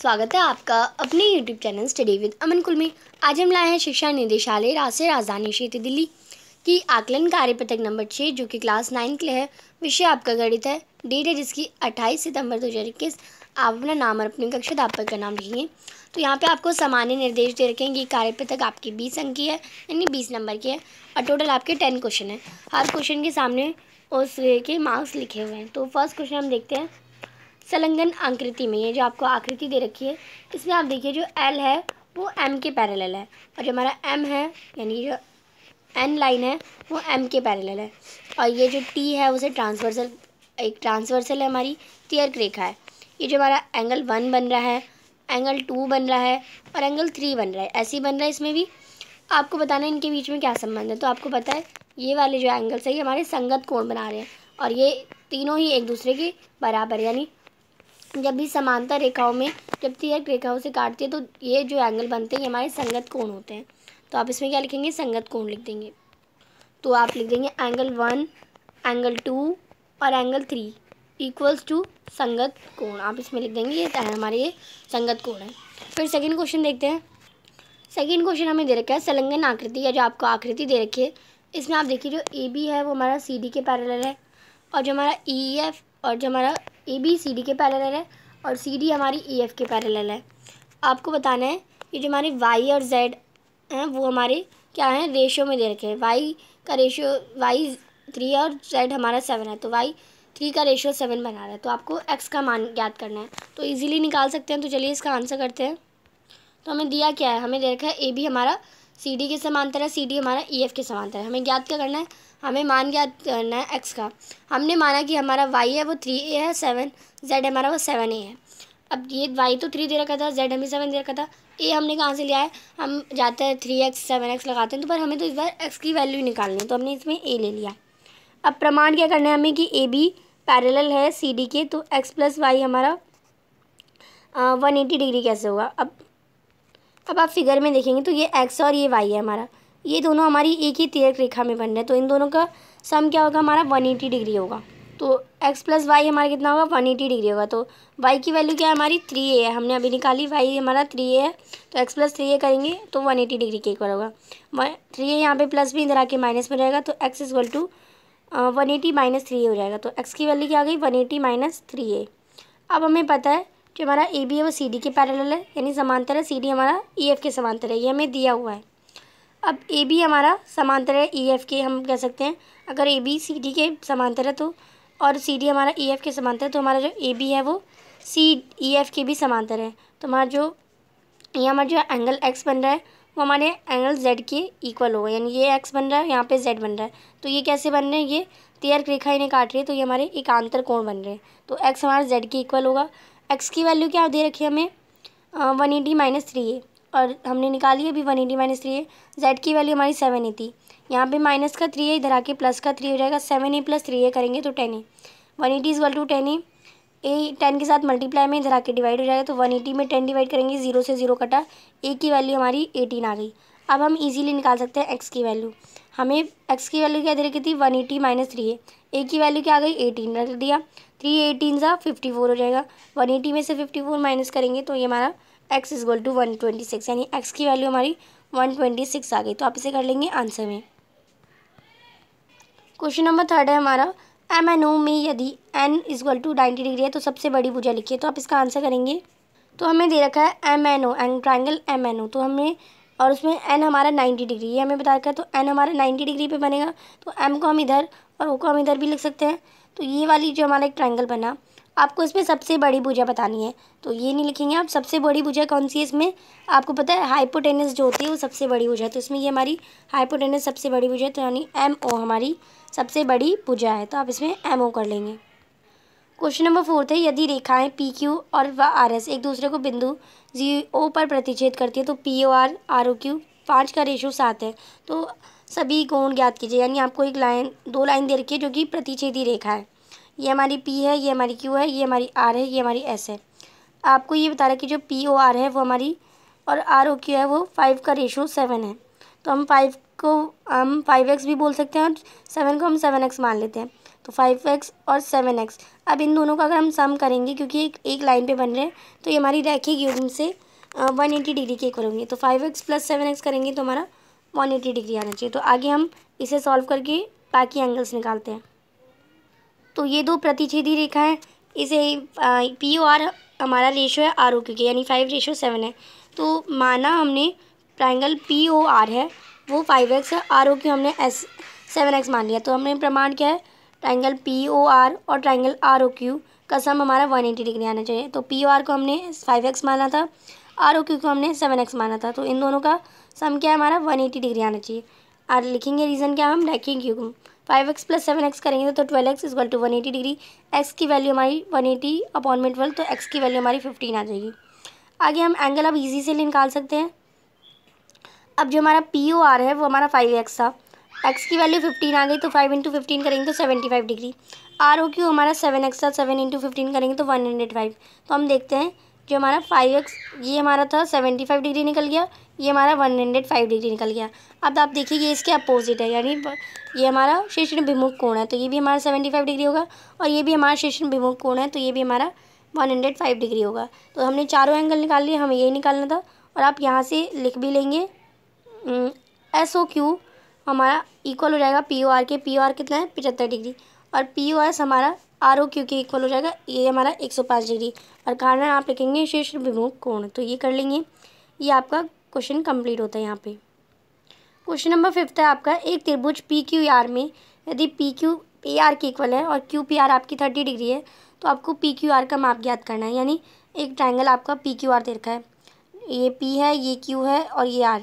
स्वागत है आपका अपने YouTube channel study with Aman कुल में आज हम लाए हैं शिक्षा निदेशालय राष्ट्रीय राजधानी क्षेत्र दिल्ली की आकलन कार्य पत्रक नंबर छः जो कि क्लास नाइन्थ के लिए है विषय आपका गणित है डेट है जिसकी 28 सितंबर 2021 आप अपना नाम और अपने कक्षा दापक का नाम लिखेंगे तो यहाँ पे आपको सामान्य निर्देश दे रखेंगे कि कार्य पत्रक आपकी बीस अंक की है यानी बीस नंबर की है और टोटल आपके टेन क्वेश्चन है हर क्वेश्चन के सामने उस के मार्क्स लिखे हुए हैं तो फर्स्ट क्वेश्चन हम देखते हैं संलग्न आकृति में ये जो आपको आकृति दे रखी है इसमें आप देखिए जो एल है वो एम के पैरेलल है और जो हमारा एम है यानी जो एन लाइन है वो एम के पैरेलल है और ये जो टी है उसे ट्रांसवर्सल एक ट्रांसवर्सल है हमारी तीर्क रेखा है ये जो हमारा एंगल वन बन रहा है एंगल टू बन रहा है और एंगल थ्री बन रहा है ऐसे ही बन रहा है इसमें भी आपको बताना है इनके बीच में क्या संबंध है तो आपको पता है ये वाले जो एंगल्स है ये हमारे संगत कोण बना रहे हैं और ये तीनों ही एक दूसरे के बराबर यानी जब भी समानता रेखाओं में जब तीर रेखाओं से काटती है तो ये जो एंगल बनते हैं ये हमारे संगत कोण होते हैं तो आप इसमें क्या लिखेंगे संगत कोण लिख देंगे तो आप लिख देंगे एंगल वन एंगल टू और एंगल थ्री इक्वल्स टू संगत कोण आप इसमें लिख देंगे ये हमारे ये संगत कोण है फिर सेकेंड क्वेश्चन देखते हैं सेकेंड क्वेश्चन हमें दे रखा है संलग्न आकृति या जो आपको आकृति दे रखी है इसमें आप देखिए जो ए बी है वो हमारा सी डी के पैरेलल है और जो हमारा ई e एफ e और जो हमारा ए बी सी डी के पैरल है और सी डी हमारी ई e, एफ के पैरल है आपको बताना है कि जो हमारे वाई और जेड हैं वो हमारे क्या हैं रेशो में दे रखे हैं वाई का रेशियो वाई थ्री और जेड हमारा सेवन है तो वाई थ्री का रेशियो सेवन बना रहा है तो आपको एक्स का मान ज्ञात करना है तो ईजिली निकाल सकते हैं तो चलिए इसका आंसर करते हैं तो हमें दिया क्या है हमें दे रखा है ए बी हमारा सी डी के समांतर है सी डी हमारा ई e, एफ के समांतर है हमें ज्ञात क्या करना है हमें मान ज्ञात करना है एक्स का हमने माना कि हमारा वाई है वो थ्री ए है सेवन जेड हमारा वो सेवन ए है अब ये वाई तो थ्री दे रखा था जेड हमें सेवन दे रखा था ए हमने कहाँ से लिया है हम जाते हैं थ्री एक्स सेवन एक्स लगाते हैं तो पर हमें तो इस बार एक्स की वैल्यू निकालनी है तो हमने इसमें ए ले लिया अब प्रमाण क्या करना है हमें कि ए बी पैरेलल है सी डी के तो एक्स प्लस वाई हमारा वन एटी डिग्री कैसे होगा अब अब आप फिगर में देखेंगे तो ये एक्स और ये वाई है हमारा ये दोनों हमारी एक ही तिरक रेखा में बन रहे हैं तो इन दोनों का सम क्या होगा हमारा वन एटी डिग्री होगा तो एक्स प्लस वाई हमारा कितना होगा वन एटी डिग्री होगा तो वाई की वैल्यू क्या है हमारी थ्री ए है हमने अभी निकाली वाई हमारा थ्री ए है तो एक्स प्लस थ्री ए करेंगे तो वन एटी डिग्री के इक्वल होगा थ्री ए यहाँ पे प्लस भी इधर आके माइनस में रहेगा तो X equal to one eighty minus three A हो जाएगा तो एक्स की वैल्यू क्या आ गई one eighty minus three A अब हमें पता है जो हमारा ए बी है वो सी डी के पैरेलल है यानी समांतर है सी डी हमारा ई e एफ के समांतर है ये हमें दिया हुआ है अब ए बी हमारा समांतर है ई एफ के हम कह सकते हैं अगर ए बी सी डी के समांतर है तो और सी डी हमारा ई एफ के समांतर है तो हमारा जो ए बी है वो सी ई एफ के भी समांतर है तो हमारा जो ये हमारा जो एंगल एक्स बन रहा है वो हमारे एंगल जेड के इक्वल होगा यानी ये एक्स बन रहा है यहाँ पे जेड बन रहा है तो ये कैसे बन रहे हैं ये तेयर रेखा इन्हें काट रही है तो ये हमारे एक आंतर कोण बन रहे हैं तो एक्स हमारा जेड के इक्वल होगा एक्स की वैल्यू क्या दे रखी है हमें वन एटी माइनस थ्री है और हमने निकाली है अभी वन एटी माइनस थ्री है जेड की वैल्यू हमारी सेवन ए थी यहाँ पे माइनस का थ्री है इधर आके प्लस का थ्री हो जाएगा seven A plus three A करेंगे तो ten A one eighty equal to ten A A ten के साथ मल्टीप्लाई में इधर आके डिवाइड हो जाएगा तो वन एटी में टेन डिवाइड करेंगे जीरो से जीरो कटा ए की वैल्यू हमारी एटीन आ गई अब हम इजीली निकाल सकते हैं एक्स की वैल्यू हमें एक्स की वैल्यू क्या दे रखी थी वन एटी माइनस थ्री है ए की वैल्यू क्या आ गई एटीन रख दिया थ्री एटीन सा फिफ्टी फोर हो जाएगा वन एटी में से फिफ्टी फोर माइनस करेंगे तो ये हमारा X equal to one twenty six यानी एक्स की वैल्यू हमारी वन ट्वेंटी सिक्स आ गई तो आप इसे कर लेंगे आंसर में क्वेश्चन नंबर थर्ड है हमारा एम एन ओ में यदि N equal to ninety degree है तो सबसे बड़ी भुजा लिखिए तो आप इसका आंसर करेंगे तो हमें दे रखा है M N O N triangle M N O तो हमें और उसमें एन हमारा नाइन्टी डिग्री ये हमें बता रखा है तो एन हमारा नाइन्टी डिग्री पर बनेगा तो एम को हम इधर और ओ को हम इधर भी लिख सकते हैं तो ये वाली जो हमारा एक ट्राइंगल बना आपको इसमें सबसे बड़ी भुजा बतानी है तो ये नहीं लिखेंगे आप सबसे बड़ी भुजा कौन सी है इसमें आपको पता है हाइपोटेनस जो होती है वो सबसे बड़ी भुजा तो इसमें ये हमारी हाइपोटेनस सबसे बड़ी भुजा तो यानी एम ओ हमारी सबसे बड़ी भुजा है तो आप इसमें एम ओ कर लेंगे क्वेश्चन नंबर फोर्थ है यदि रेखाएँ पी क्यू और व आर एस एक दूसरे को बिंदु जी ओ पर प्रतिच्छेद करती है तो P O R R O Q पाँच का रेशो सात है तो सभी कोण ज्ञात कीजिए यानी आपको एक लाइन दो लाइन दे रखी है जो कि प्रतिच्छेदी रेखा है ये हमारी पी है ये हमारी क्यू है ये हमारी आर है ये हमारी एस है आपको ये बता रहा है कि जो पी ओ आर है वो हमारी और आर ओ क्यू है वो फाइव का रेशो सेवन है तो हम फाइव को हम फाइव एक्स भी बोल सकते हैं और सेवन को हम सेवन एक्स मान लेते हैं तो फाइव एक्स और सेवन एक्स अब इन दोनों का अगर हम सम करेंगे क्योंकि एक एक लाइन पे बन रहे हैं तो ये हमारी रैखिक युग्म से वन एटी डिग्री के इक्वल होंगे तो five X plus seven X करेंगे तो हमारा वन एटी डिग्री आना चाहिए तो आगे हम इसे सॉल्व करके बाकी एंगल्स निकालते हैं तो ये दो प्रतिच्छेदी रेखाएँ इसे पी ओ आर हमारा रेशो है आर ओ क्यू के यानी फाइव रेशो सेवन है तो माना हमने ट्राइंगल पी ओ आर है वो फाइव एक्स है आर ओ क्यू हमने एस सेवन एक्स मान लिया तो हमने प्रमाण क्या है ट्राइंगल पी ओ आर और ट्राइंगल आर ओ क्यू का सम हमारा वन एटी डिग्री आना चाहिए तो पी ओ आर को हमने फाइव एक्स माना था आर ओ क्यू को हमने सेवन एक्स माना था तो इन दोनों का सम क्या है हमारा वन एटी डिग्री आना चाहिए और लिखेंगे रीज़न क्या हम रखेंगे क्यों five X plus seven X करेंगे तो twelve X equal to one eighty degree X की वैल्यू हमारी वन एटी अपॉन में ट्वेल्व तो एक्स की वैल्यू हमारी फिफ्टीन आ जाएगी आगे हम एंगल अब ईजी से निकाल सकते हैं अब जो हमारा पी ओ आर है वो हमारा फाइव एक्स था एक्स की वैल्यू फिफ्टीन आ गई तो फाइव इंटू फिफ्टीन करेंगे तो seventy five degree R O Q हमारा सेवन एक्स था सेवन इंटू फिफ्टीन करेंगे तो वन हंड्रेड फाइव तो हम देखते हैं जो हमारा फाइव एक्स ये हमारा था सेवेंटी फाइव डिग्री निकल गया ये हमारा वन हंड्रेड फाइव डिग्री निकल गया अब आप देखिए ये इसके अपोजिट है यानी ये हमारा शीर्षण विमुख कोण है तो ये भी हमारा सेवेंटी फाइव डिग्री होगा और ये भी हमारा शीर्षण विमुख कोण है तो ये भी हमारा वन हंड्रेड फाइव डिग्री होगा तो हमने चारों एंगल निकाल लिए हमें यही निकालना था और आप यहाँ से लिख भी लेंगे एस ओ क्यू हमारा इक्वल हो जाएगा पी ओ आर के पी ओ आर कितना है पचहत्तर डिग्री और पी ओ एस हमारा आर ओ क्यू के इक्वल हो जाएगा ये हमारा एक सौ पाँच डिग्री और कारण आप लिखेंगे शीर्ष विमुख कोण तो ये कर लेंगे ये आपका क्वेश्चन कंप्लीट होता है यहाँ पे क्वेश्चन नंबर फिफ्थ है आपका एक त्रिभुज पी क्यू आर में यदि पी क्यू पी आर के इक्वल है और क्यू पी आर आपकी थर्टी डिग्री है तो आपको पी क्यू आर का माप ज्ञात करना है यानी एक ट्राइंगल आपका पी क्यू आर दे रखा है ये पी है ये क्यू है और ये आर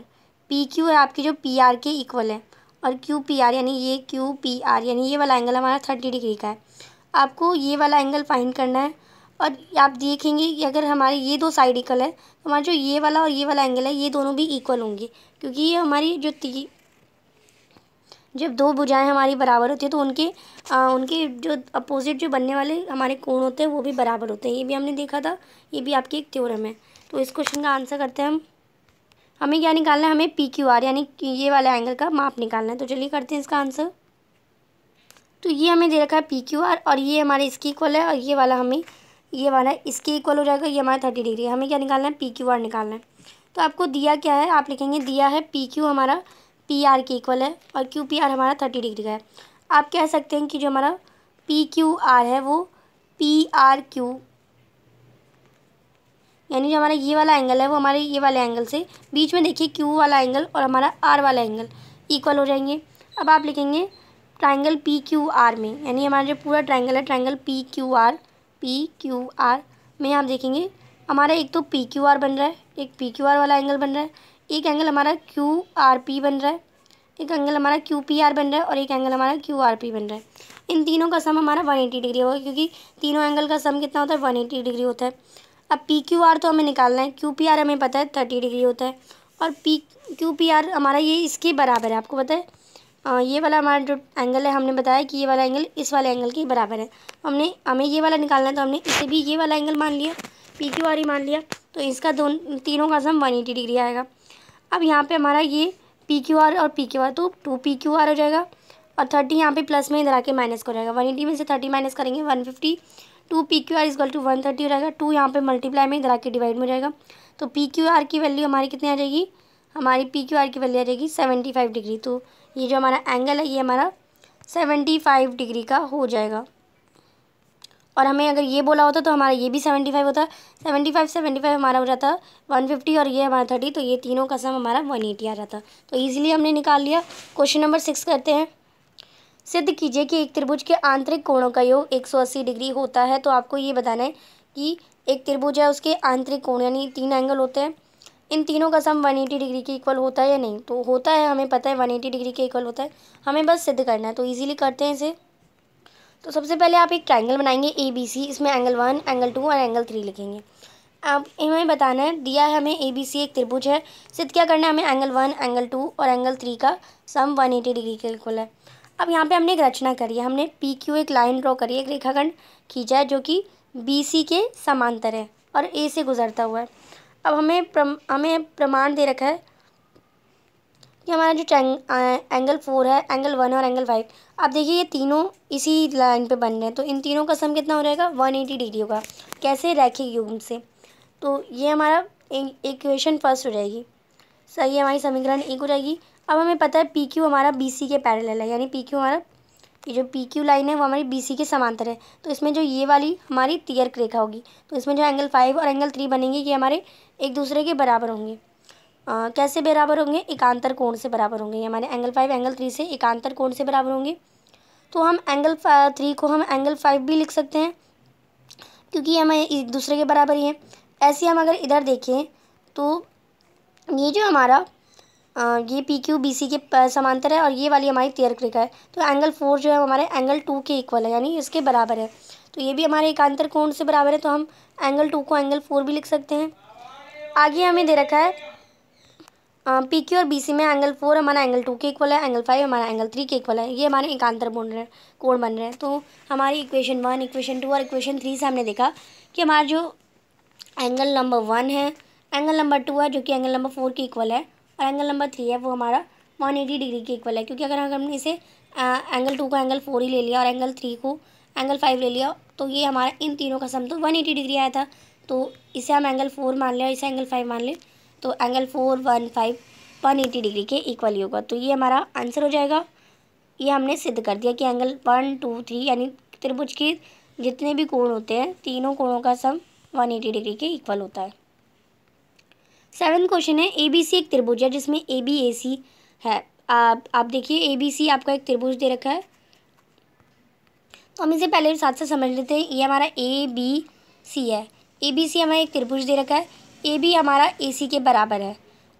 पी क्यू है आपकी जो पी आर के इक्वल है और क्यू पी आर यानी ये क्यू पी आर यानी ये वाला एंगल हमारा थर्टी डिग्री का है आपको ये वाला एंगल फाइंड करना है और आप देखेंगे कि अगर हमारे ये दो साइड इक्वल है तो हमारा जो ये वाला और ये वाला एंगल है ये दोनों भी इक्वल होंगे क्योंकि ये हमारी जो ती जब दो भुजाएं हमारी बराबर होती है तो उनके आ, उनके जो अपोजिट जो बनने वाले हमारे कोण होते हैं वो भी बराबर होते हैं ये भी हमने देखा था ये भी आपकी एक त्योरम है तो इस क्वेश्चन का आंसर करते हैं हम हमें क्या निकालना है हमें पी क्यू आर यानी ये वाला एंगल का माप निकालना है तो चलिए करते हैं इसका आंसर तो ये हमें दे रखा है पी क्यू आर और ये हमारे इसके इक्वल है और ये वाला हमें ये वाला इसके इक्वल हो जाएगा ये हमारा थर्टी डिग्री हमें क्या निकालना है पी क्यू आर निकालना है तो आपको दिया क्या है आप लिखेंगे दिया है पी क्यू हमारा पी आर के इक्वल है और क्यू पी आर हमारा थर्टी डिग्री का है आप कह सकते हैं कि जो हमारा पी क्यू आर है वो पी आर क्यू यानी जो हमारा ये वाला एंगल है वो हमारे ये वाले एंगल से बीच में देखिए क्यू वाला एंगल और हमारा आर वाला एंगल इक्वल हो जाएंगे अब आप लिखेंगे ट्राइंगल पी क्यू आर में यानी हमारा जो पूरा ट्राइंगल है triangle P Q R P Q R में आप देखेंगे हमारा एक तो पी क्यू आर बन रहा है एक पी क्यू आर वाला एंगल बन रहा है एक एंगल हमारा क्यू आर पी बन रहा है एक एंगल हमारा क्यू पी आर बन रहा है और एक एंगल हमारा क्यू आर पी बन रहा है इन तीनों का सम हमारा वन एटी डिग्री होगा क्योंकि तीनों एंगल का सम कितना होता है वन एटी डिग्री होता है अब पी क्यू आर तो हमें निकालना है क्यू पी आर हमें पता है थर्टी डिग्री होता है और पी क्यू पी आर हमारा ये इसके बराबर है आपको पता है ये वाला हमारा जो एंगल है हमने बताया कि ये वाला एंगल इस वाले एंगल के बराबर है तो हमने हमें ये वाला निकालना है तो हमने इसे भी ये वाला एंगल मान लिया पी क्यू आर ही मान लिया तो इसका दोनों तीनों का सम वन एटी डिग्री आएगा अब यहाँ पे हमारा ये पी क्यू आर और पी क्यू आर तो टू पी क्यू आर हो जाएगा और थर्टी यहाँ पे प्लस में इधर आके माइनस को रहेगा वन एटी में से थर्टी माइनस करेंगे one fifty two P Q R equal to one thirty हो जाएगा टू यहाँ पे मल्टीप्लाई में इधर आके डिवाइड में जाएगा तो पी क्यू आर की वैल्यू हमारी कितनी आ जाएगी हमारी पी क्यू आर की वैल्यू आ जाएगी सेवेंटी फाइव डिग्री तो ये जो हमारा एंगल है ये हमारा सेवेंटी फाइव डिग्री का हो जाएगा और हमें अगर ये बोला होता तो हमारा ये भी सेवेंटी फाइव होता सेवेंटी फाइव सेवेंटी फाइव हमारा हो जाता वन फिफ्टी और ये हमारा थर्टी तो ये तीनों का सम हमारा वन एटी आ जाता तो ईजिली हमने निकाल लिया क्वेश्चन नंबर सिक्स करते हैं सिद्ध कीजिए कि एक त्रिभुज के आंतरिक कोणों का योग एक सौ अस्सी डिग्री होता है तो आपको ये बताना है कि एक त्रिभुज है उसके आंतरिक कोण यानी तीन एंगल होते हैं इन तीनों का सम 180 डिग्री के इक्वल होता है या नहीं तो होता है हमें पता है 180 डिग्री के इक्वल होता है हमें बस सिद्ध करना है तो इजीली करते हैं इसे तो सबसे पहले आप एक ट्राइंगल बनाएंगे ए बी सी इसमें एंगल वन एंगल टू और एंगल थ्री लिखेंगे अब हमें बताना है दिया है हमें ए बी सी एक त्रिभुज है सिद्ध क्या करना है हमें एंगल वन एंगल टू और एंगल थ्री का सम वन एटी डिग्री के इक्वल है अब यहाँ पर हमने एक रचना करी है हमने पी क्यू एक लाइन ड्रॉ करी है एक रेखाखंड खींचा है जो कि बी सी के समांतर है और ए से गुजरता हुआ है अब हमें प्रम, हमें प्रमाण दे रखा है कि हमारा जो ट्रैंग एंगल फोर है एंगल वन और एंगल फाइव अब देखिए ये तीनों इसी लाइन पे बन रहे हैं तो इन तीनों का सम कितना हो जाएगा वन एटी डिग्री होगा कैसे रैखिक युग्म से तो ये हमारा इक्वेशन फर्स्ट हो जाएगी सही हमारी समीकरण एक हो जाएगी अब हमें पता है पी क्यू हमारा बी सी के पैरल है यानी पी क्यू हमारा ये जो पी क्यू लाइन है वो हमारी बी सी के समांतर है तो इसमें जो ये वाली हमारी तीयर रेखा होगी तो इसमें जो एंगल फाइव और एंगल थ्री बनेंगे ये हमारे एक दूसरे के बराबर होंगे आ, कैसे बराबर होंगे एकांतर कोण से बराबर होंगे ये हमारे एंगल फाइव एंगल थ्री से एकांतर कोण से बराबर होंगे तो हम एंगल थ्री को हम एंगल फाइव भी लिख सकते हैं क्योंकि हम एक दूसरे के बराबर ही हैं ऐसे हम अगर इधर देखें तो ये जो हमारा ये पी क्यू बी सी के समांतर है और ये वाली हमारी तेरक रेखा है तो एंगल फोर जो है हमारे एंगल टू के इक्वल है यानी इसके बराबर है तो ये भी हमारे एकांतर कोण से बराबर है तो हम एंगल टू को एंगल फोर भी लिख सकते हैं आगे हमें दे रखा है पी क्यू और बी सी में एंगल फोर हमारा एंगल टू के इक्वल है एंगल फाइव हमारा एंगल थ्री के इक्वल है ये हमारे एकांतर बन रहे कोण बन रहे हैं तो हमारी इक्वेशन वन इक्वेशन टू और इक्वेशन थ्री से हमने देखा कि हमारा जो एंगल नंबर वन है एंगल नंबर टू है जो कि एंगल नंबर फोर के इक्वल है और एंगल नंबर थ्री है वो हमारा वन एटी डिग्री के इक्वल है क्योंकि अगर हमने इसे एंगल टू को एंगल फोर ही ले लिया और एंगल थ्री को एंगल फाइव ले लिया तो ये हमारा इन तीनों का सम तो वन एटी डिग्री आया था तो इसे हम एंगल फोर मान लें और इसे एंगल फाइव मान लें तो angle four one five one eighty degree के इक्वल ही होगा तो ये हमारा आंसर हो जाएगा ये हमने सिद्ध कर दिया कि एंगल वन टू थ्री यानी त्रिभुज के जितने भी कोण होते हैं तीनों कोणों का सम वन एटी डिग्री के इक्वल होता है सेवन क्वेश्चन है ए बी सी एक त्रिभुज है जिसमें ए बी ए सी है आप आप देखिए ए बी सी आपका एक त्रिभुज दे रखा है तो हम इसे पहले साथ साथ समझ लेते हैं ये हमारा ए बी सी है ए बी सी हमें एक त्रिभुज दे रखा है ए बी हमारा ए सी के बराबर है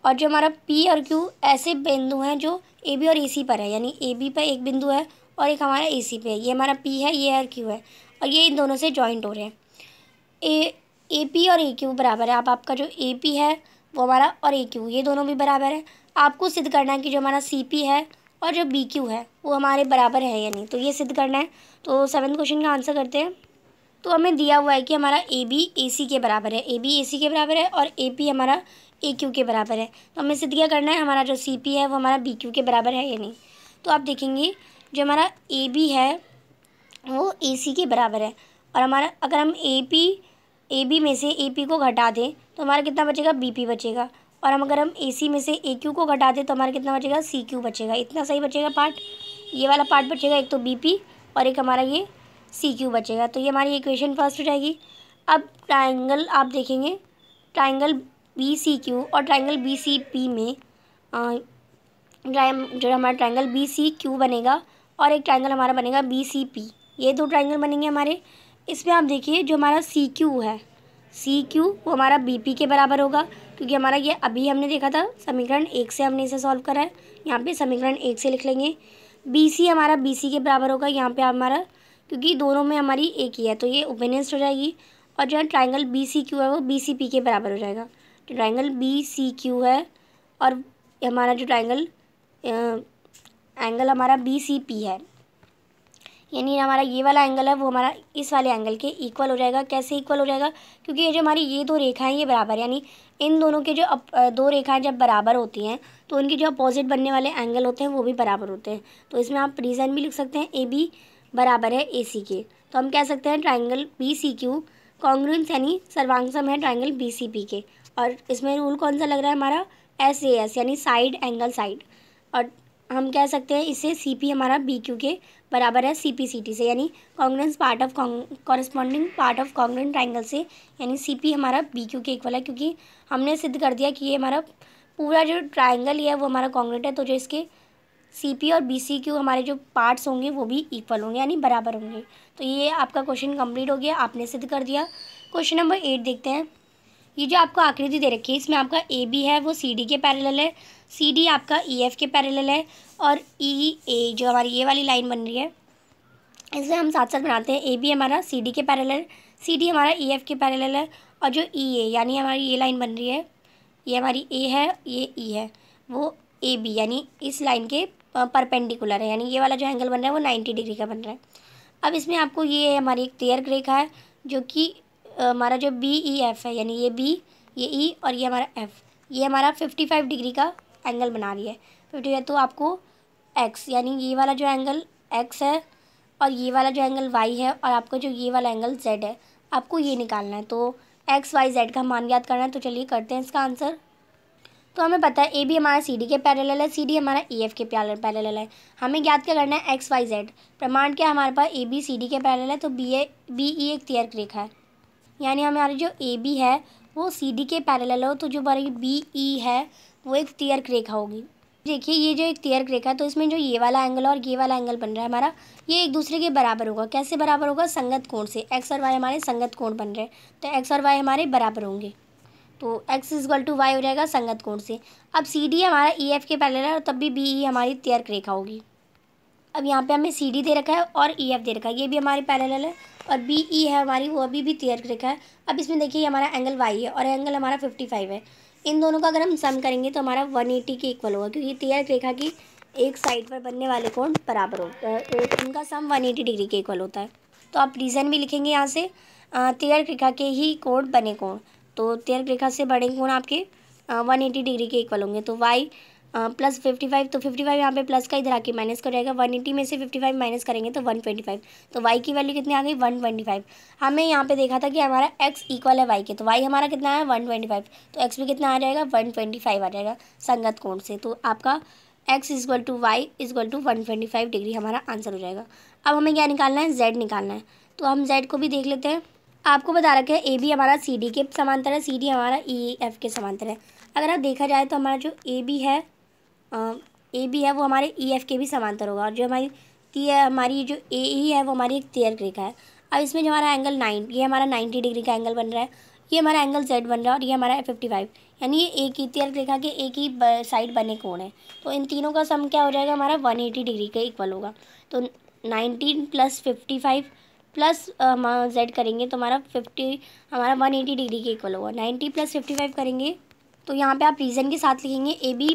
और जो हमारा पी और क्यू ऐसे बिंदु हैं जो ए बी और ए सी पर है यानी ए बी पर एक बिंदु है और एक हमारा ए सी पर है ये हमारा पी है ये और क्यू है और ये इन दोनों से जॉइंट हो रहे हैं ए ए पी और ए क्यू बराबर है आप आपका जो ए पी है वो हमारा और ए क्यू ये दोनों भी बराबर है आपको सिद्ध करना है कि जो हमारा सी पी है और जो बी क्यू है वो हमारे बराबर है या नहीं तो ये सिद्ध करना है तो सेवन्थ क्वेश्चन का आंसर करते हैं तो हमें दिया हुआ है कि हमारा ए बी ए सी के बराबर है ए बी ए सी के बराबर है और ए पी हमारा ए क्यू के बराबर है तो हमें सिद्ध क्या करना है हमारा जो सी पी है वो हमारा बी क्यू के बराबर है या नहीं तो आप देखेंगे जो हमारा ए बी है वो ए सी के बराबर है और हमारा अगर हम ए पी ए बी में से ए पी को घटा दें तो हमारा कितना बचेगा बी पी बचेगा और हम अगर हम ए सी में से ए क्यू को घटा दें तो हमारा कितना बचेगा सी क्यू बचेगा इतना सही बचेगा पार्ट ये वाला पार्ट बचेगा एक तो बी पी और एक हमारा ये सी क्यू बचेगा तो ये हमारी इक्वेशन फर्स्ट हो जाएगी अब ट्राइंगल आप देखेंगे ट्राइंगल बी सी क्यू और ट्राइंगल बी सी पी में जो हमारा ट्राइंगल बी सी क्यू बनेगा और एक ट्राइंगल हमारा बनेगा बी सी पी ये दो ट्राइंगल बनेंगे हमारे इसमें आप देखिए जो हमारा सी क्यू है सी क्यू वो हमारा बी पी के बराबर होगा क्योंकि हमारा ये अभी हमने देखा था समीकरण एक से हमने इसे सॉल्व करा है यहाँ पे समीकरण एक से लिख लेंगे बी सी हमारा बी सी के बराबर होगा यहाँ पे हमारा क्योंकि दोनों में हमारी एक ही है तो ये ओपेनिस्ट हो जाएगी और जो ट्राइंगल बी सी क्यू है वो बी सी पी के बराबर हो जाएगा तो ट्राइंगल बी सी क्यू है और हमारा जो ट्राइंगल एंगल हमारा बी सी पी है यानी हमारा ये वाला एंगल है वो हमारा इस वाले एंगल के इक्वल हो जाएगा कैसे इक्वल हो जाएगा क्योंकि ये जो हमारी ये दो रेखाएं ये बराबर यानी इन दोनों के जो अप, दो रेखाएं जब बराबर होती हैं तो उनके जो अपोजिट बनने वाले एंगल होते हैं वो भी बराबर होते हैं तो इसमें आप रीज़न भी लिख सकते हैं ए बी बराबर है ए सी के तो हम कह सकते हैं triangle B C Q congruence यानी सर्वांगसम है ट्राइंगल बी सी पी के और इसमें रूल कौन सा लग रहा है हमारा एस ए एस यानी साइड एंगल साइड और हम कह सकते हैं इससे सी पी हमारा बी क्यू के बराबर है सी पी सी टी से यानी congruence part of corresponding part of congruent triangle से यानी सी पी हमारा बी क्यू के इक्वल है क्योंकि हमने सिद्ध कर दिया कि ये हमारा पूरा जो ट्राइंगल है वो हमारा कॉन्ग्रेंट है तो जो इसके सी पी और बी सी क्यू हमारे जो पार्ट्स होंगे वो भी इक्वल होंगे यानी बराबर होंगे तो ये आपका क्वेश्चन कंप्लीट हो गया आपने सिद्ध कर दिया क्वेश्चन नंबर एट देखते हैं ये जो आपको आकृति दे रखी है इसमें आपका ए बी है वो सी डी के पैरेलल है सी डी आपका ई e एफ के पैरेलल है और ई e, ए जो हमारी ये वाली लाइन बन रही है इसमें हम साथ साथ बनाते हैं ए बी हमारा सी डी के पैरेलल सी डी हमारा ई e एफ के पैरेलल है और जो ई e ए यानी हमारी ये लाइन बन रही है ये हमारी ए है ये ई है वो ए बी यानी इस लाइन के परपेंडिकुलर है यानी ये वाला जो एंगल बन रहा है वो नाइन्टी डिग्री का बन रहा है अब इसमें आपको ये हमारी एक तेयर रेखा है जो कि हमारा जो बी ई एफ़ है यानी ये बी ये ई e और ये हमारा एफ़ ये हमारा फिफ्टी फाइव डिग्री का एंगल बना रही है फिफ्टी फाइव तो आपको एक्स यानी ये वाला जो एंगल एक्स है और ये वाला जो एंगल वाई है और आपका जो ये वाला एंगल जेड है आपको ये निकालना है तो एक्स वाई जेड का मान याद करना है तो चलिए करते हैं इसका आंसर तो हमें पता है ए बी हमारा सी डी के पैरेलल है सी डी हमारा ई e, एफ के पैरेलल है हमें ज्ञात क्या करना है एक्स वाई जेड प्रमाण क्या हमारे पास ए बी सी डी के पैरेलल है तो बी ए बी ई एक तियर रेखा है यानी हमारी जो ए बी है वो सी डी के पैरेलल हो तो जो हमारी बी ई e है वो एक तियर्क रेखा होगी देखिए ये जो एक तियर्क रेखा है तो इसमें जो ये वाला एंगल और ये वाला एंगल बन रहा है हमारा ये एक दूसरे के बराबर होगा कैसे बराबर होगा संगत कोण से एक्स और वाई हमारे संगत कोण बन रहे हैं तो एक्स और वाई हमारे बराबर होंगे तो एक्स इजगल टू वाई हो जाएगा संगत कोण से अब सी डी हमारा ई e एफ के पैरेलल है और तब भी बी ई e हमारी तियर्क रेखा होगी अब यहाँ पे हमें सी डी दे रखा है और ई e एफ दे रखा है ये भी हमारे पैरल है और बी ई e है हमारी वो अभी भी दे रखा है अब इसमें देखिए हमारा एंगल वाई है और एंगल हमारा फिफ्टी फाइव है इन दोनों का अगर हम सम करेंगे तो हमारा वन एटी के इक्वल होगा क्योंकि तिरक रेखा की एक साइड पर बनने वाले कोण बराबर होता है उनका सम वन एटी डिग्री के इक्वल होता है तो आप रीज़न भी लिखेंगे यहाँ से तिरक रेखा के ही कोण बने कोण तो तिरक रेखा से बड़े कोण आपके वन एटी डिग्री के इक्वल होंगे तो वाई प्लस फिफ्टी फाइव तो फिफ्टी फाइव यहाँ पे प्लस का इधर आके माइनस कर रहेगा वन एटी में से फिफ्टी फाइव माइनस करेंगे तो वन ट्वेंटी फाइव तो वाई की वैल्यू कितनी आ गई वन ट्वेंटी फाइव हमें यहाँ पे देखा था कि हमारा एक्स इक्वल है वाई के तो वाई हमारा कितना है वन ट्वेंटी फाइव तो एक्स भी कितना आ जाएगा वन ट्वेंटी फाइव आ जाएगा संगत कोण से तो आपका X equal to Y equal to one twenty five degree हमारा आंसर हो जाएगा अब हमें क्या निकालना है जेड निकालना है तो हम जेड को भी देख लेते हैं आपको बता रखे हैं ए बी हमारा सी डी के समांतर है सी डी हमारा ई e एफ के समांतर है अगर आप देखा जाए तो हमारा जो ए बी है ए बी है वो हमारे ई e, एफ के भी समांतर होगा और जो हमारी ती है हमारी जो ए ई e है वो हमारी एक तिरक रेखा है अब इसमें जो हमारा एंगल नाइन ये हमारा नाइन्टी डिग्री का एंगल बन रहा है ये हमारा एंगल जेड बन रहा है और ये हमारा फिफ्टी फाइव यानी ये एक ही तिरक रेखा के एक ही साइड बने कोण है तो इन तीनों का सम क्या हो जाएगा हमारा वन एटी डिग्री का इक्वल होगा तो nineteen plus fifty five plus हम जेड करेंगे तो हमारा फिफ्टी हमारा वन एटी डिग्री के इक्वल होगा नाइन्टी प्लस फिफ्टी फाइव करेंगे तो यहाँ पे आप रीज़न के साथ लिखेंगे ए बी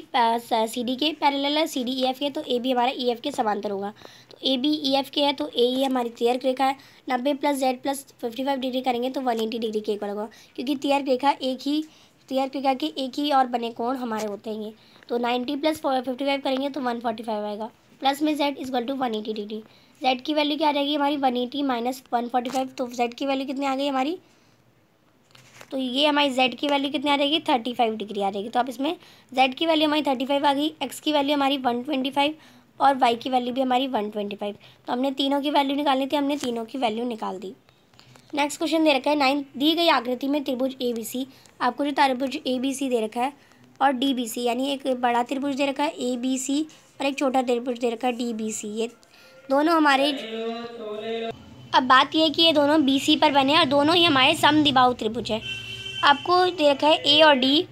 सी डी के पैरेलल है सी डी ई एफ के तो ए बी हमारा ई e, एफ के समांतर होगा तो ए बी ई एफ के है तो ए ई e हमारी तियर रेखा है नब्बे plus Z plus fifty five degree करेंगे तो वन एटी डिग्री के एक होगा क्योंकि तियर रेखा एक ही तियर रेखा के एक ही और बने कोण हमारे होते हैं तो नाइन्टी प्लस फिफ्टी फाइव करेंगे तो वन फोर्टी फाइव आएगा प्लस में Z equal to one eighty degree Z की वैल्यू क्या आ जाएगी हमारी one eighty minus one forty five तो जेड की वैल्यू कितनी आ गई हमारी तो ये हमारी जेड की वैल्यू कितनी आ जाएगी थर्टी फाइव डिग्री आ जाएगी तो आप इसमें जेड की वैल्यू हमारी थर्टी फाइव आ गई एक्स की वैल्यू हमारी वन ट्वेंटी फाइव और वाई की वैल्यू भी हमारी वन ट्वेंटी फाइव तो हमने तीनों की वैल्यू निकालनी थी हमने तीनों की वैल्यू निकाल दी नेक्स्ट क्वेश्चन दे रखा है नाइन दी गई आकृति में त्रिभुज ए बी सी आपको जो त्रिभुज ए बी सी दे रखा है और डी बी सी यानी एक बड़ा त्रिभुज दे रखा है ए बी सी और एक छोटा त्रिभुज दे रखा है डी बी सी ये दोनों हमारे अब बात यह है कि ये दोनों बी सी पर बने और दोनों ही हमारे सम दिबाव त्रिभुज हैं आपको देखा है ए और डी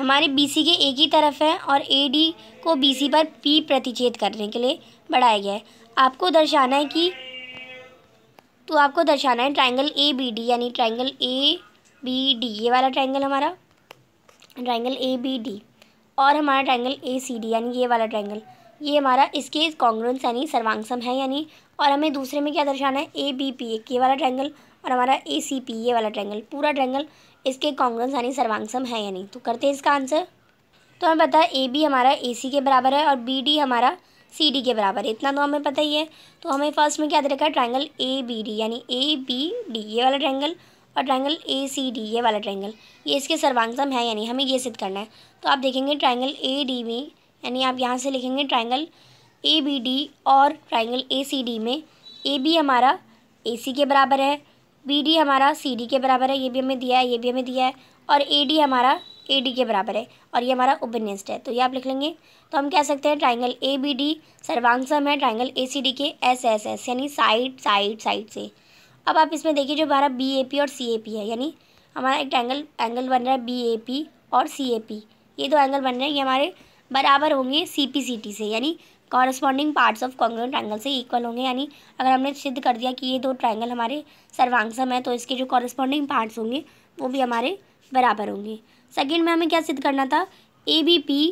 हमारे बी सी के एक ही तरफ है और ए डी को बी सी पर पी प्रतिच्छेद करने के लिए बढ़ाया गया है आपको दर्शाना है कि तो आपको दर्शाना है ट्राइंगल ए बी डी यानी ट्राइंगल ए बी डी ये वाला ट्राइंगल हमारा ट्राइंगल ए बी डी और हमारा ट्राइंगल ए सी डी यानी ये वाला ट्राइंगल ये हमारा इसके कॉन्ग्रेंस यानी सर्वांगसम है यानी और हमें दूसरे में क्या दर्शाना है ए बी पी एक ये वाला ट्रैंगल और हमारा ए सी पी ये वाला ट्रैंगल पूरा ट्रैंगल इसके कॉन्ग्रेंस यानी सर्वांगसम है यानी तो करते हैं इसका आंसर तो हमें पता है ए बी हमारा ए सी के बराबर है और बी डी हमारा सी डी के बराबर है इतना तो हमें पता ही है तो हमें फर्स्ट में क्या दे रखा है ट्राइंगल ए बी डी यानी ए बी डी ये वाला ट्रैंगल और ट्राइंगल ए सी डी ये वाला ट्रैंगल ये इसके सर्वांगसम है यानी हमें ये सिद्ध करना है तो आप देखेंगे ट्राइंगल ए डी में यानी आप यहाँ से लिखेंगे ट्राइंगल ए बी डी और ट्राइंगल ए सी डी में ए बी हमारा ए सी के बराबर है बी डी हमारा सी डी के बराबर है ये भी हमें दिया है ये भी हमें दिया है और ए डी हमारा ए डी के बराबर है और ये हमारा ओबनिस्ट है तो ये आप लिख लेंगे तो हम कह सकते हैं ट्राइंगल ए बी डी सर्वांगसम है ट्राइंगल ए सी डी के एस एस एस यानी साइड साइड साइड से अब आप इसमें देखिए जो हमारा बी ए पी और सी ए पी है यानी हमारा एक ट्राइंगल एंगल बन रहा है बी ए पी और सी ए पी ये दो एंगल बन रहे हैं ये हमारे बराबर होंगे सी पी सी टी से यानी corresponding parts of congruent triangle से इक्वल होंगे यानी अगर हमने सिद्ध कर दिया कि ये दो ट्राइंगल हमारे सर्वांगसम है तो इसके जो कॉरस्पॉन्डिंग पार्ट्स होंगे वो भी हमारे बराबर होंगे सेकेंड में हमें क्या सिद्ध करना था ए बी पी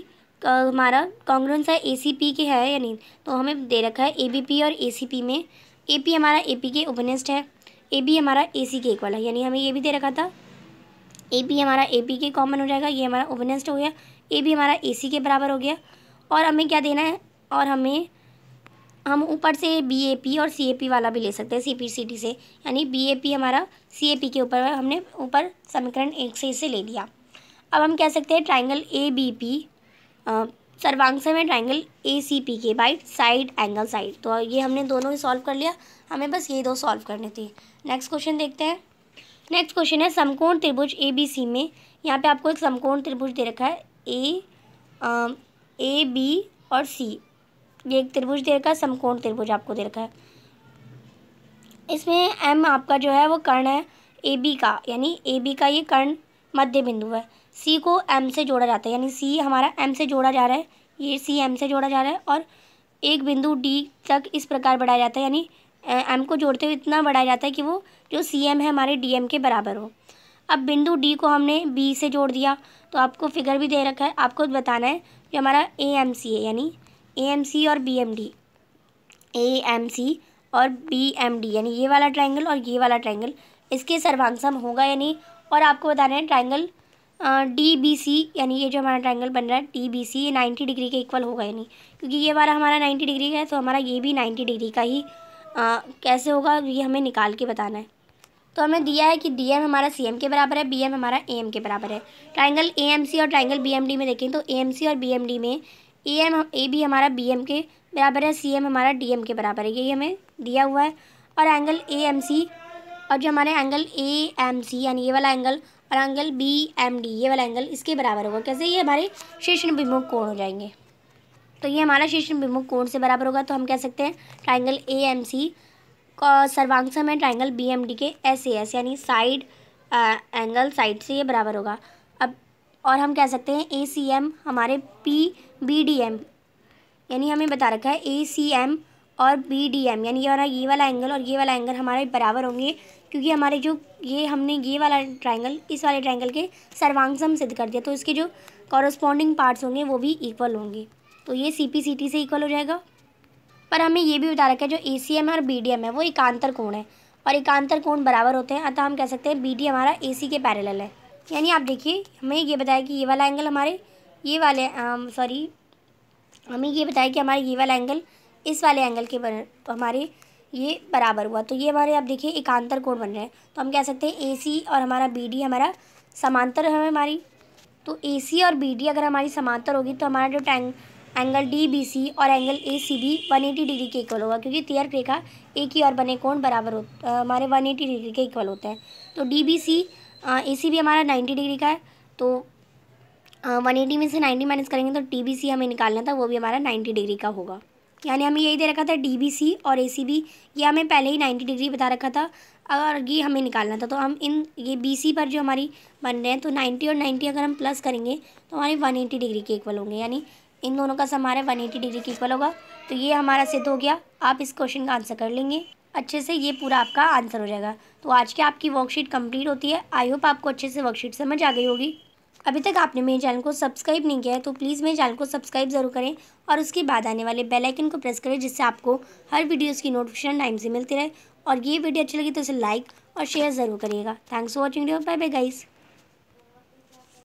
हमारा कॉन्ग्रेंस है ए सी पी के है यानी तो हमें दे रखा है ए बी पी और ए सी पी में ए पी हमारा ए पी के ओपनेस्ट है ए बी हमारा ए सी के इक्वल है यानी हमें ये भी दे रखा था ए पी हमारा ए पी के कॉमन हो जाएगा ये हमारा ओपनेस्ट हो गया ए भी हमारा ए सी के बराबर हो गया और हमें क्या देना है और हमें हम ऊपर से बी ए पी और सी ए पी वाला भी ले सकते हैं सी पी सी टी से यानी बी ए पी हमारा सी ए पी के ऊपर हमने ऊपर समीकरण एक से इसे ले लिया अब हम कह सकते हैं ट्राइंगल ए बी पी सर्वांग में ट्राइंगल ए सी पी के बाइट साइड एंगल साइड तो ये हमने दोनों ही सॉल्व कर लिया हमें बस ये दो सॉल्व करने थे नेक्स्ट क्वेश्चन देखते हैं नेक्स्ट क्वेश्चन है समकोण त्रिभुज ए बी सी में यहाँ पे आपको एक समकोण त्रिभुज दे रखा है ए ए बी और सी ये एक त्रिभुज दे रखा है समकोण त्रिभुज आपको दे रखा है इसमें एम आपका जो है वो कर्ण है ए बी का यानी ए बी का ये कर्ण मध्य बिंदु है सी को एम से जोड़ा जाता है यानी सी हमारा एम से जोड़ा जा रहा है ये सी एम से जोड़ा जा रहा है और एक बिंदु डी तक इस प्रकार बढ़ाया जाता है यानी एम को जोड़ते हुए इतना बढ़ाया जाता है कि वो जो सी एम है हमारे डी एम के बराबर हो अब बिंदु डी को हमने बी से जोड़ दिया तो आपको फिगर भी दे रखा है आपको बताना है कि हमारा ए एम सी है यानी ए एम सी और B M D A M C और बी एम डी यानी ये वाला ट्राइंगल और ये वाला ट्राइंगल इसके सर्वांग होगा यानी और आपको बताना है ट्राइंगल डी बी सी यानी ये जो हमारा ट्राइंगल बन रहा है डी बी सी ये नाइन्टी डिग्री के इक्वल होगा यानी क्योंकि ये वाला हमारा नाइन्टी डिग्री का है तो हमारा ये भी नाइन्टी डिग्री का ही आ, कैसे होगा ये हमें निकाल के बताना है तो हमें दिया है कि डी एम हमारा सी एम के बराबर है बी एम हमारा ए एम के बराबर है ट्राइंगल ए एम सी और ट्राइंगल बी एम डी में देखें तो ए एम सी और बी एम डी में ए एम ए बी हमारा बी एम के बराबर है सी एम हमारा डी एम के बराबर है यही हमें दिया हुआ है और एंगल ए एम सी और जो हमारे एंगल ए एम सी यानी ये वाला एंगल और एंगल बी एम डी ये वाला एंगल इसके बराबर होगा कैसे ये हमारे शीर्ष विमुख कोण हो जाएंगे तो ये हमारा शीर्ष विमुख कोण से बराबर होगा तो हम कह सकते हैं ट्राइंगल ए एम सी सर्वांग सम है ट्राइंगल बी एम डी के एस ए एस यानी साइड एंगल साइड से ये बराबर होगा अब और हम कह सकते हैं ए सी एम हमारे पी बी डी एम यानी हमें बता रखा है ए सी एम और बी डी एम यानी ये वाला ये वाला एंगल और ये वाला एंगल हमारे बराबर होंगे क्योंकि हमारे जो ये हमने ये वाला ट्राइंगल इस वाले ट्राइंगल के सर्वांगसम सिद्ध कर दिया तो इसके जो कॉरस्पॉन्डिंग पार्ट्स होंगे वो भी इक्वल होंगे तो ये सी पी सी टी से इक्वल हो जाएगा पर हमें ये भी बता रखा है जो ए सी एम है और बी डी एम है वो एकांतर कोण है और एकांतर कोण बराबर होते हैं अतः हम कह सकते हैं बी डी हमारा ए सी के पैरेलल है यानी आप देखिए हमें ये बताया कि ये वाला एंगल हमारे ये वाले सॉरी हमें ये बताया कि हमारे ये वाला एंगल इस वाले एंगल के बन तो हमारे ये बराबर हुआ तो ये हमारे आप देखिए एकांतर कोण बन रहे हैं तो हम कह सकते हैं ए सी और हमारा बी डी हमारा समांतर है हमारी तो ए सी और बी डी अगर हमारी समांतर होगी तो हमारा जो टैंग एंगल डी बी सी और angle A C B one eighty degree के इक्वल होगा क्योंकि तियर्क रेखा एक ही और बने कोण बराबर हो हमारे वन एटी डिग्री के इक्वल होते हैं तो D B C A C B हमारा नाइन्टी डिग्री का है तो वन एटी में से नाइन्टी माइनस करेंगे तो टी बी सी हमें निकालना था वो भी हमारा नाइन्टी डिग्री का होगा यानी हमें यही दे रखा था डी बी सी और ए सी बी ये हमें पहले ही नाइन्टी डिग्री बता रखा था और ये हमें निकालना था तो हम इन ये बी सी पर जो हमारी बन रहे हैं तो नाइन्टी और नाइन्टी अगर हम प्लस करेंगे तो हमारे वन एटी डिग्री के इक्वल होंगे यानी इन दोनों का सम है वन एटी डिग्री के इक्वल होगा तो ये हमारा सिद्ध हो गया आप इस क्वेश्चन का आंसर कर लेंगे अच्छे से ये पूरा आपका आंसर हो जाएगा तो आज की आपकी वर्कशीट कंप्लीट होती है आई होप आपको अच्छे से वर्कशीट समझ आ गई होगी अभी तक आपने मेरे चैनल को सब्सक्राइब नहीं किया है तो प्लीज़ मेरे चैनल को सब्सक्राइब ज़रूर करें और उसके बाद आने वाले बेल आइकन को प्रेस करें जिससे आपको हर वीडियो की नोटिफिकेशन टाइम से मिलती रहे और ये वीडियो अच्छी लगी तो इसे लाइक और शेयर ज़रूर करिएगा thanks for watching bye bye guys